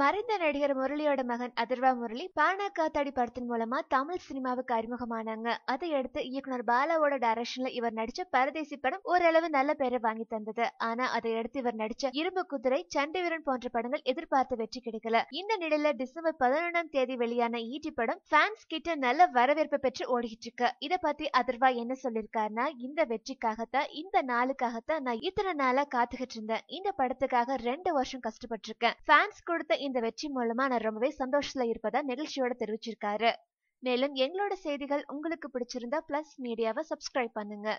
மறைந்த நடிகர் முரளியோட மகன் அதிர்வா முரளி பானா காத்தாடி படத்தின் மூலமா தமிழ் சினிமாவுக்கு அறிமுகமானாங்க அதை அடுத்து இயக்குனர் பாலாவோட டைரக்ஷன்ல இவர் நடிச்ச பரதேசி படம் ஓரளவு நல்ல பெயரை வாங்கி தந்தது ஆனா அதை அடுத்து இவர் நடிச்ச இரும்பு குதிரை சண்டைவீரன் போன்ற படங்கள் எதிர்பார்த்த வெற்றி கிடைக்கல இந்த நிலையில டிசம்பர் பதினொன்றாம் தேதி வெளியான ஈட்டி படம் ஃபேன்ஸ் கிட்ட நல்ல வரவேற்பு பெற்று ஓடிக்கிட்டு இருக்கு இதை பத்தி அதிர்வா என்ன சொல்லிருக்காருன்னா இந்த வெற்றிக்காகத்தான் இந்த நாளுக்காகத்தான் நான் இத்தனை நாளா காத்துக்கிட்டு இருந்தேன் இந்த படத்துக்காக ரெண்டு வருஷம் கஷ்டப்பட்டிருக்கேன் ஃபேன்ஸ் கொடுத்த இந்த வெற்றி மூலமா நான் ரொம்பவே சந்தோஷத்துல இருப்பதா நெகிழ்ச்சியோட தெரிவிச்சிருக்காரு மேலும் எங்களோட செய்திகள் உங்களுக்கு பிடிச்சிருந்தா பிளஸ் மீடியாவை சப்ஸ்கிரைப் பண்ணுங்க